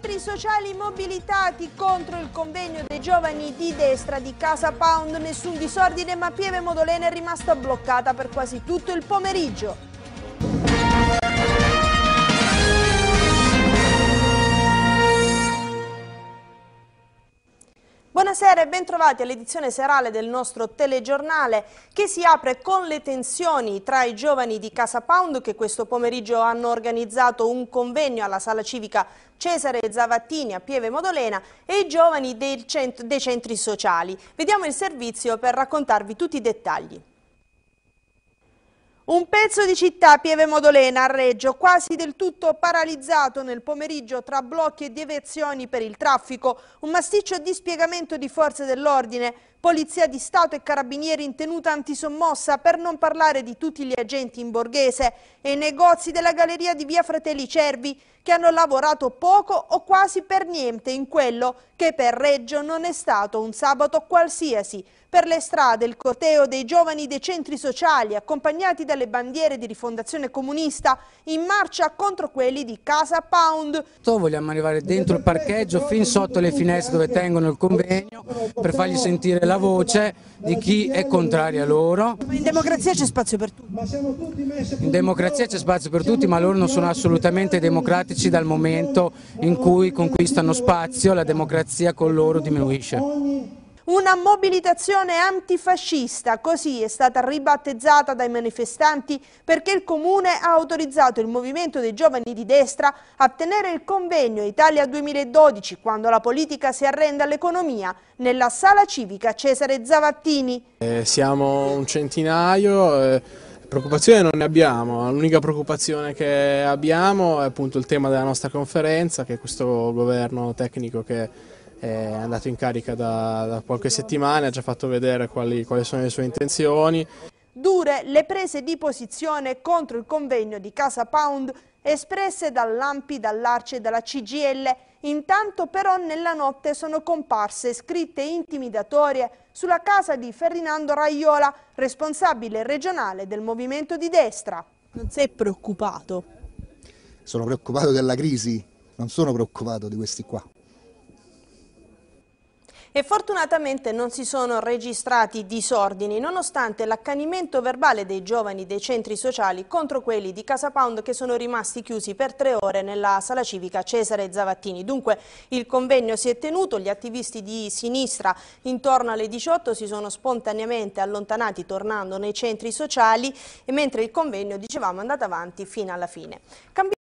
centri sociali mobilitati contro il convegno dei giovani di destra di Casa Pound. Nessun disordine ma Pieve Modolena è rimasta bloccata per quasi tutto il pomeriggio. Buonasera e bentrovati all'edizione serale del nostro telegiornale che si apre con le tensioni tra i giovani di Casa Pound che questo pomeriggio hanno organizzato un convegno alla sala civica Cesare Zavattini a Pieve Modolena e i giovani dei centri sociali. Vediamo il servizio per raccontarvi tutti i dettagli. Un pezzo di città Pieve-Modolena a Reggio, quasi del tutto paralizzato nel pomeriggio tra blocchi e deviazioni per il traffico, un massiccio dispiegamento di forze dell'ordine, Polizia di Stato e Carabinieri in tenuta antisommossa, per non parlare di tutti gli agenti in borghese e i negozi della galleria di via Fratelli Cervi, che hanno lavorato poco o quasi per niente in quello che per Reggio non è stato un sabato qualsiasi. Per le strade il corteo dei giovani dei centri sociali, accompagnati dalle bandiere di rifondazione comunista, in marcia contro quelli di Casa Pound. Vogliamo arrivare dentro il parcheggio, fin sotto le finestre dove tengono il convegno, per fargli sentire la la voce di chi è contrario a loro. Ma in democrazia c'è spazio per tutti. In democrazia c'è spazio per tutti, ma loro non sono assolutamente democratici dal momento in cui conquistano spazio, la democrazia con loro diminuisce. Una mobilitazione antifascista, così è stata ribattezzata dai manifestanti perché il Comune ha autorizzato il movimento dei giovani di destra a tenere il convegno Italia 2012 quando la politica si arrende all'economia nella sala civica Cesare Zavattini. Eh, siamo un centinaio... Eh... Preoccupazione non ne abbiamo, l'unica preoccupazione che abbiamo è appunto il tema della nostra conferenza, che è questo governo tecnico che è andato in carica da, da qualche settimana, ha già fatto vedere quali, quali sono le sue intenzioni. Dure le prese di posizione contro il convegno di Casa Pound espresse dall'AMPI, dall'Arce e dalla CGL. Intanto però nella notte sono comparse scritte intimidatorie sulla casa di Ferdinando Raiola, responsabile regionale del movimento di destra. Non sei preoccupato? Sono preoccupato della crisi, non sono preoccupato di questi qua e fortunatamente non si sono registrati disordini nonostante l'accanimento verbale dei giovani dei centri sociali contro quelli di Casa Pound che sono rimasti chiusi per tre ore nella sala civica Cesare Zavattini. Dunque il convegno si è tenuto, gli attivisti di sinistra intorno alle 18 si sono spontaneamente allontanati tornando nei centri sociali mentre il convegno dicevamo è andato avanti fino alla fine.